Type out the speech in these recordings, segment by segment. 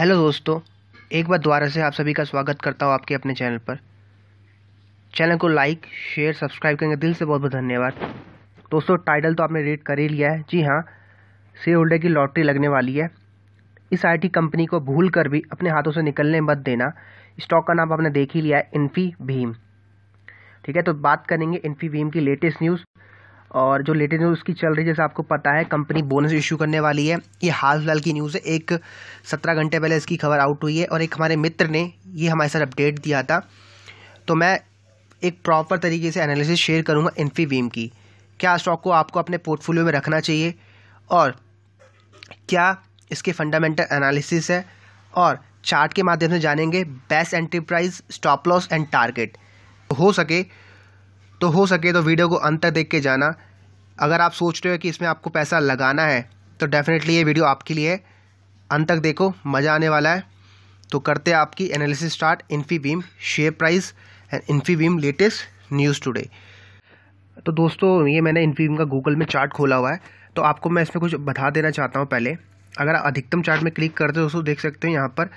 hello दोस्तों एक बार दोबारा से आप सभी का स्वागत करता हूँ आपके अपने चैनल पर चैनल को लाइक शेयर सब्सक्राइब करेंगे दिल से बहुत बहुत धन्यवाद दोस्तों टाइटल तो आपने रेड कर ही लिया है जी हाँ शेयर होल्डर की लॉटरी लगने वाली है इस आईटी कंपनी को भूल कर भी अपने हाथों से निकलने मत देना स्टॉक का नाम आपने देख ही लिया है इन्फी भीम ठीक है तो बात करेंगे इन्फी भीम की लेटेस्ट न्यूज़ और जो लेटेस्ट न्यूज़ उसकी चल रही है जैसे आपको पता है कंपनी बोनस इशू करने वाली है ये हाल फिलहाल की न्यूज़ है एक सत्रह घंटे पहले इसकी खबर आउट हुई है और एक हमारे मित्र ने ये हमारे साथ अपडेट दिया था तो मैं एक प्रॉपर तरीके से एनालिसिस शेयर करूँगा इन्फीबीम की क्या स्टॉक को आपको अपने पोर्टफोलियो में रखना चाहिए और क्या इसके फंडामेंटल एनालिसिस है और चार्ट के माध्यम से जानेंगे best enterprise stop loss and target हो सके तो हो सके तो वीडियो को अंत तक देख के जाना अगर आप सोच रहे हो कि इसमें आपको पैसा लगाना है तो डेफिनेटली ये वीडियो आपके लिए अंत तक देखो मज़ा आने वाला है तो करते हैं आपकी analysis start Infibeam share price and Infibeam latest news today तो दोस्तों ये मैंने इन्फीबीम का गूगल में चार्ट खोला हुआ है तो आपको मैं इसमें कुछ बता देना चाहता हूँ पहले अगर आप अधिकतम चार्ट में क्लिक करते हो दोस्तों देख सकते हो यहाँ पर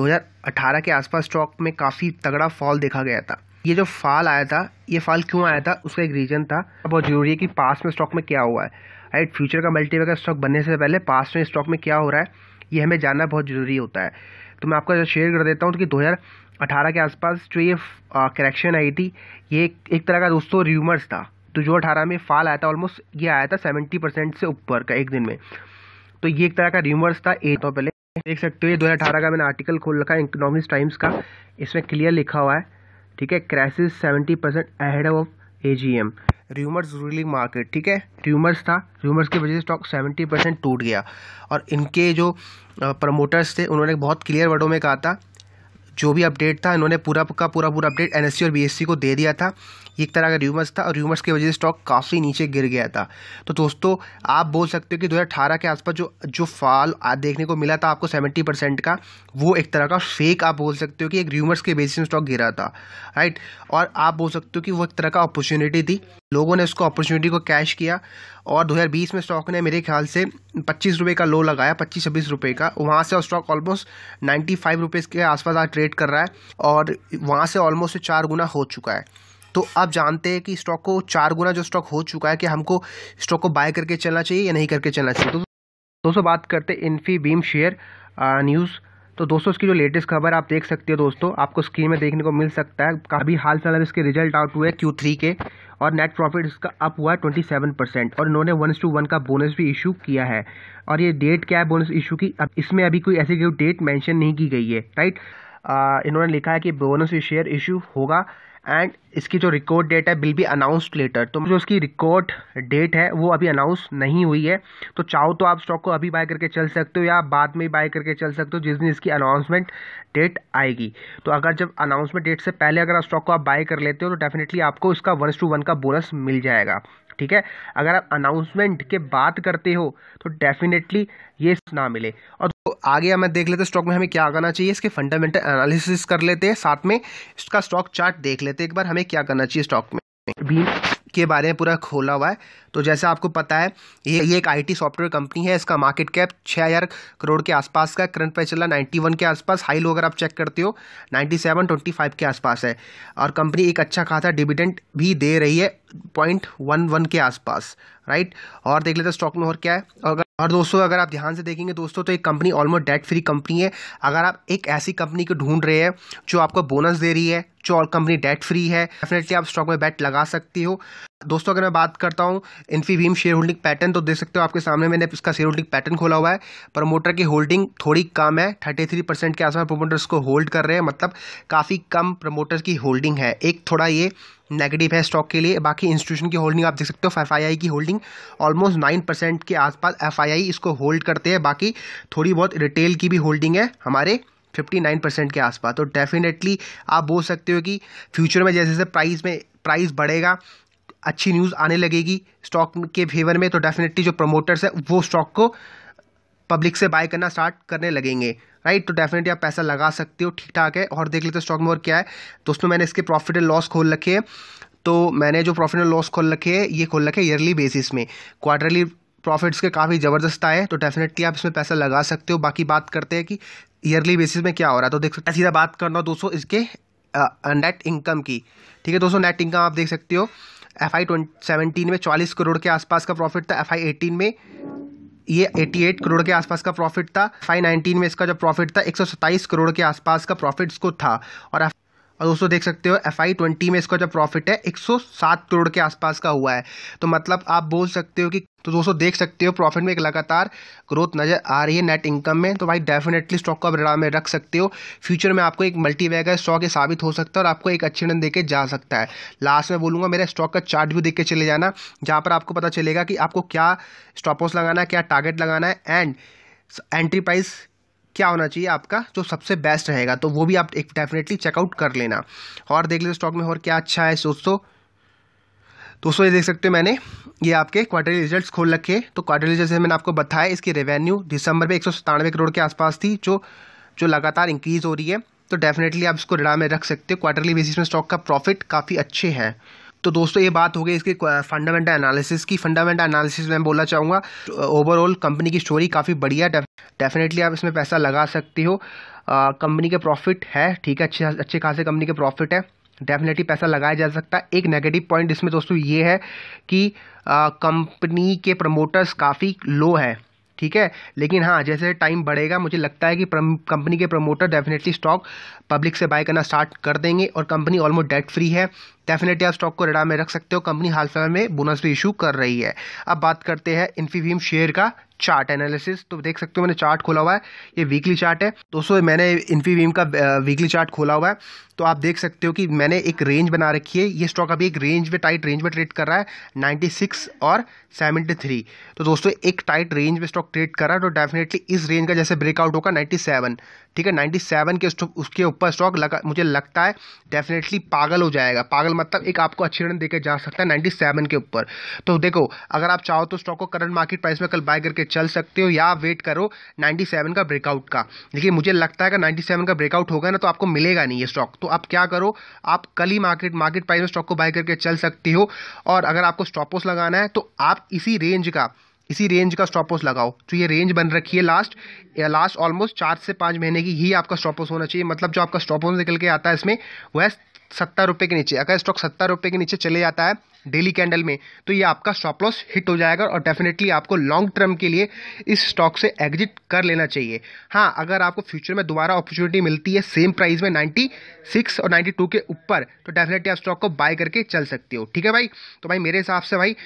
2018 के आसपास स्टॉक में काफ़ी तगड़ा फॉल देखा गया था ये जो फाल आया था ये फाल क्यों आया था उसका एक रीजन था बहुत जरूरी है कि पास में स्टॉक में क्या हुआ है राइट फ्यूचर का मल्टीपल का स्टॉक बनने से पहले पास में स्टॉक में क्या हो रहा है ये हमें जानना बहुत ज़रूरी होता है तो मैं आपका शेयर कर देता हूँ तो कि अठारह के आसपास जो ये करेक्शन आई थी ये एक तरह का दोस्तों र्यूमर्स था तो जो अठारह में फाल आया था ऑलमोस्ट ये आया था सेवेंटी परसेंट से ऊपर का एक दिन में तो ये एक तरह का र्यूमर्स था ए तो पहले देख सकते हो ये अठारह का मैंने आर्टिकल खोल रखा है इकोनॉमिक्स टाइम्स का इसमें क्लियर लिखा हुआ है ठीक है crisis seventy percent ahead of A G M rumours ruling market ठीक है र्यूमर्स था र्यूमर्स की वजह से स्टॉक सेवेंटी परसेंट टूट गया और इनके जो प्रमोटर्स थे उन्होंने बहुत क्लियर वर्डों में कहा था जो भी अपडेट था इन्होंने पूरा का पूरा पूरा अपडेट एन e और बी e को दे दिया था एक तरह का र्यूमर्स था और र्यूमर्स की वजह से स्टॉक काफ़ी नीचे गिर गया था तो दोस्तों आप बोल सकते हो कि 2018 के आसपास जो जो फॉल देखने को मिला था आपको 70 परसेंट का वो एक तरह का फेक आप बोल सकते हो कि एक र्यूमर्स के बेसिस में स्टॉक गिरा था राइट और आप बोल सकते हो कि वो एक तरह का अपॉर्चुनिटी थी लोगों ने उसको अपॉर्चुनिटी को कैश किया और 2020 में स्टॉक ने मेरे ख्याल से पच्चीस रुपये का लो लगाया पच्चीस छब्बीस रुपये का वहाँ से और स्टॉक ऑलमोस्ट नाइन्टी फाइव के आसपास आज ट्रेड कर रहा है और वहाँ से ऑलमोस्ट चार गुना हो चुका है तो आप जानते हैं कि स्टॉक को चार गुना जो स्टॉक हो चुका है कि हमको स्टॉक को बाय करके चलना चाहिए या नहीं करके चलना चाहिए तो दोस्तों बात करते हैं इन्फी बीम शेयर न्यूज़ तो दोस्तों इसकी जो लेटेस्ट खबर आप देख सकते हो दोस्तों आपको स्क्रीन में देखने को मिल सकता है काफ़ी हाल फिलहाल इसके रिजल्ट आउट हुए क्यू थ्री के और नेट प्रॉफिट इसका अप हुआ है ट्वेंटी सेवन परसेंट और इन्होंने वन टू वन का बोनस भी इशू किया है और ये डेट क्या है बोनस इशू की अब इसमें अभी कोई ऐसी कोई डेट मैंशन नहीं की गई है राइट आ, इन्होंने लिखा है कि बोनस शेयर इशू होगा एंड इसकी जो रिकॉर्ड डेट है बिल बी अनाउंसड लेटर तो जो उसकी रिकॉर्ड डेट है वो अभी अनाउंस नहीं हुई है तो चाहो तो आप स्टॉक को अभी बाय करके चल सकते हो या बाद में बाय करके चल सकते हो जिस दिन इसकी अनाउंसमेंट डेट आएगी तो अगर जब अनाउंसमेंट डेट से पहले अगर आप स्टॉक को आप बाय कर लेते हो तो डेफिनेटली आपको इसका वन टू वन का बोनस मिल जाएगा ठीक है अगर आप अनाउंसमेंट के बात करते हो तो डेफिनेटली ये ना मिले और आगे हमें देख लेते हैं स्टॉक में हमें क्या करना चाहिए इसके फंडामेंटल एनालिसिस कर लेते हैं साथ में इसका स्टॉक चार्ट देख लेते हैं एक बार हमें क्या करना चाहिए स्टॉक में भी के बारे में पूरा खोला हुआ है तो जैसे आपको पता है ये ये एक आईटी सॉफ्टवेयर कंपनी है इसका मार्केट कैप छः हज़ार करोड़ के आसपास का करंट प्राइस चला नाइन्टी वन के आसपास हाई लो अगर आप चेक करते हो नाइन्टी सेवन ट्वेंटी फाइव के आसपास है और कंपनी एक अच्छा खासा डिविडेंट भी दे रही है पॉइंट वन वन के आसपास राइट और देख लेते स्टॉक में और क्या है और अगर और दोस्तों अगर आप ध्यान से देखेंगे दोस्तों तो एक company almost debt free company है अगर आप एक ऐसी कंपनी को ढूंढ रहे हैं जो आपको बोनस दे रही है जो और कंपनी डेट फ्री है डेफिनेटली आप स्टॉक में बैट लगा सकती हो दोस्तों अगर मैं बात करता हूँ इन्फीबीम शेयर होल्डिंग पैटर्न तो देख सकते हो आपके सामने मैंने इसका शेयर होल्डिंग पैटर्न खोला हुआ है प्रमोटर की होल्डिंग थोड़ी कम है थर्टी थ्री परसेंट के आसपास प्रमोटर्स को होल्ड कर रहे हैं मतलब काफ़ी कम प्रमोटर्स की होल्डिंग है एक थोड़ा ये नेगेटिव है स्टॉक के लिए बाकी इंस्टीट्यूशन की होल्डिंग आप देख सकते हो एफ की होल्डिंग ऑलमोस्ट नाइन परसेंट के आसपास एफ इसको होल्ड करते हैं बाकी थोड़ी बहुत रिटेल की भी होल्डिंग है हमारे 59 परसेंट के आसपास तो डेफिनेटली आप बोल सकते हो कि फ्यूचर में जैसे जैसे प्राइस में प्राइस बढ़ेगा अच्छी न्यूज़ आने लगेगी स्टॉक के फेवर में तो डेफिनेटली जो प्रमोटर्स है वो स्टॉक को पब्लिक से बाय करना स्टार्ट करने लगेंगे राइट तो डेफिनेटली आप पैसा लगा सकते हो ठीक ठाक है और देख लेते हो स्टॉक में और क्या है दोस्तों मैंने इसके प्रॉफिट एंड लॉस खोल रखे तो मैंने जो प्रॉफिट एंड लॉस खोल रखे है ये खोल रखे ईयरली बेसिस में क्वार्टरली प्रॉफिट्स के काफ़ी ज़बरदस्त आए तो डेफिनेटली आप इसमें पैसा लगा सकते हो बाकी बात करते हैं कि ईयरली बेसिस में क्या हो रहा है तो देख सकते सीधा बात करना दोस्तों इसके नेट इनकम की ठीक है दोस्तों नेट इनकम आप देख सकते हो एफ आई में चालीस करोड़ के आसपास का प्रॉफिट था एफ आई एटीन में ये 88 करोड़ के आसपास का प्रॉफिट था 519 में इसका जो प्रॉफिट था एक करोड़ के आसपास का प्रॉफिट्स को था और और दोस्तों देख सकते हो एफ आई ट्वेंटी में इसका जो प्रॉफिट है 107 करोड़ के आसपास का हुआ है तो मतलब आप बोल सकते हो कि तो दोस्तों देख सकते हो प्रॉफिट में एक लगातार ग्रोथ नज़र आ रही है नेट इनकम में तो भाई डेफिनेटली स्टॉक को आप में रख सकते हो फ्यूचर में आपको एक मल्टी वैगर स्टॉक ये साबित हो सकता है और आपको एक अच्छे रन देके जा सकता है लास्ट में बोलूँगा मेरे स्टॉक का चार्ट भी देख के चले जाना जहाँ पर आपको पता चलेगा कि आपको क्या स्टॉपॉस लगाना है क्या टारगेट लगाना है एंड एंट्री प्राइस क्या होना चाहिए आपका जो सबसे बेस्ट रहेगा तो वो भी आप एक डेफिनेटली चेकआउट कर लेना और देख लेते स्टॉक में और क्या अच्छा है दोस्तों दोस्तों ये देख सकते हो मैंने ये आपके क्वार्टरली रिजल्ट्स खोल रखे तो क्वार्टरली रिजल्ट मैंने आपको बताया इसकी रेवेन्यू दिसंबर में एक करोड़ के आसपास थी जो जो लगातार इंक्रीज़ हो रही है तो डेफिनेटली आप इसको रिड़ा में रख सकते हो क्वार्टरली बेसिस में स्टॉक का प्रॉफिट काफ़ी अच्छे हैं तो दोस्तों ये बात हो गई इसके फंडामेंटल एनालिसिस की फंडामेंटल एनालिसिस में बोलना चाहूँगा ओवरऑल कंपनी की स्टोरी काफ़ी बढ़िया डेफिनेटली आप इसमें पैसा लगा सकती हो कंपनी के प्रॉफिट है ठीक है अच्छे अच्छे खासे कंपनी के प्रॉफिट है डेफिनेटली पैसा लगाया जा सकता है एक नेगेटिव पॉइंट इसमें दोस्तों ये है कि कंपनी के प्रमोटर्स काफ़ी लो है ठीक है लेकिन हाँ जैसे टाइम बढ़ेगा मुझे लगता है कि कंपनी के प्रमोटर डेफिनेटली स्टॉक पब्लिक से बाय करना स्टार्ट कर देंगे और कंपनी ऑलमोस्ट डेट फ्री है डेफिनेटली आप स्टॉक को रेडा में रख सकते हो कंपनी हाल फिलहाल में बोनस भी इशू कर रही है अब बात करते हैं इन्फीवीम शेयर का चार्ट एनालिसिस तो देख सकते हो मैंने चार्ट खोला हुआ है ये वीकली चार्ट है दोस्तों मैंने इन्फीवीम का वीकली चार्ट खोला हुआ है तो आप देख सकते हो कि मैंने एक रेंज बना रखी है ये स्टॉक अभी एक रेंज में टाइट रेंज में ट्रेड कर रहा है 96 और 73 तो दोस्तों एक टाइट रेंज में स्टॉक ट्रेड कर रहा है तो डेफिनेटली इस रेंज का जैसे ब्रेकआउट होगा सेवन ठीक है नाइन्टी सेवन के स्टॉक उसके ऊपर स्टॉक लगा मुझे लगता है डेफिनेटली पागल हो जाएगा पागल मतलब एक आपको अच्छी रन देकर जा सकता है नाइन्टी सेवन के ऊपर तो देखो अगर आप चाहो तो स्टॉक को करंट मार्केट प्राइस में कल बाय करके चल सकते हो या वेट करो नाइन्टी सेवन का ब्रेकआउट का देखिए मुझे लगता है कि नाइन्टी सेवन का ब्रेकआउट होगा ना तो आपको मिलेगा नहीं ये स्टॉक तो आप क्या करो आप कल ही मार्केट मार्केट प्राइस में स्टॉक को बाय करके चल सकती हो और अगर आपको स्टॉपोस लगाना है तो आप इसी रेंज का इसी रेंज का स्टॉप लॉस लगाओ तो ये रेंज बन रखी है लास्ट या लास्ट ऑलमोस्ट चार से पाँच महीने की ही आपका स्टॉप लॉस होना चाहिए मतलब जो आपका स्टॉप लॉस निकल के आता है इसमें वह सत्तर रुपये के नीचे अगर स्टॉक सत्तर रुपये के नीचे चले जाता है डेली कैंडल में तो ये आपका स्टॉप लॉस हिट हो जाएगा और डेफिनेटली आपको लॉन्ग टर्म के लिए इस स्टॉक से एग्जिट कर लेना चाहिए हाँ अगर आपको फ्यूचर में दोबारा अपॉर्चुनिटी मिलती है सेम प्राइस में 96 और 92 के ऊपर तो डेफिनेटली आप स्टॉक को बाय करके चल सकते हो ठीक है भाई तो भाई मेरे हिसाब से भाई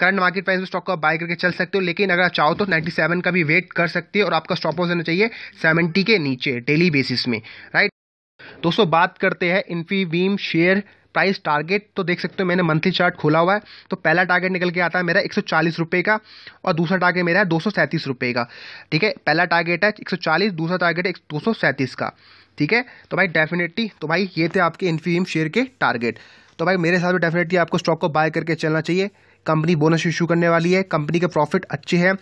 करंट मार्केट प्राइस में स्टॉक को आप बाय करके चल सकते हो लेकिन अगर आप चाहो तो 97 का भी वेट कर सकते हो और आपका स्टॉप लॉस होना चाहिए 70 के नीचे डेली बेसिस में राइट दोस्तों बात करते हैं इन्फीवीम शेयर प्राइस टारगेट तो देख सकते हो मैंने मंथली चार्ट खोला हुआ है तो पहला टारगेट निकल के आता है मेरा एक सौ का और दूसरा टारगेट मेरा है दो सौ का ठीक है पहला टारगेट है एक दूसरा टारगेट है दो का ठीक है तो भाई डेफिनेटली तो भाई ये थे आपके इन्फीवीम शेयर के टारगेट तो भाई मेरे हिसाब से डेफिनेटली आपको स्टॉक को बाय करके चलना चाहिए कंपनी बोनस इशू करने वाली है कंपनी के प्रॉफिट अच्छे हैं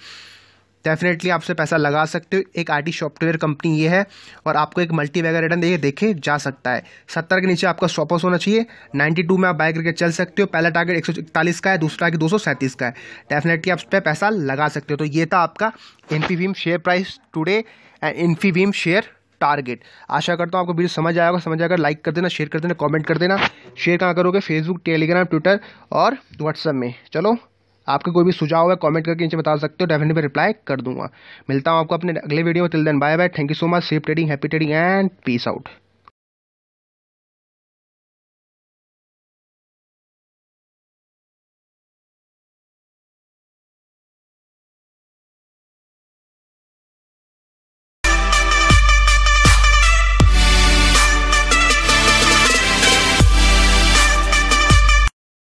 डेफिनेटली आपसे पैसा लगा सकते हो एक आईटी सॉफ्टवेयर कंपनी ये है और आपको एक मल्टी वैगर रिटर्न देखिए देखे जा सकता है सत्तर के नीचे आपका स्टॉपस होना चाहिए नाइन्टी टू में आप बाय करके चल सकते हो पहला टारगेट एक सौ इकतालीस का है दूसरा टारगेट दो सौ सैंतीस का है डेफिनेटली आप उस पर पैसा लगा सकते हो तो ये था आपका Infibeam share price today and Infibeam share target आशा करता हूँ आपको वीडियो समझ आएगा समझ आएगा लाइक कर देना शेयर कर देना कॉमेंट कर देना शेयर कहाँ करोगे फेसबुक टेलीग्राम ट्विटर और व्हाट्सअप में चलो आपके कोई भी सुझाव है कमेंट करके नीचे बता सकते हो डेफिनेटली मैं रिप्लाई कर दूंगा मिलता हूँ आपको अपने अगले वीडियो में till then bye bye thank you so much safe trading happy trading and peace out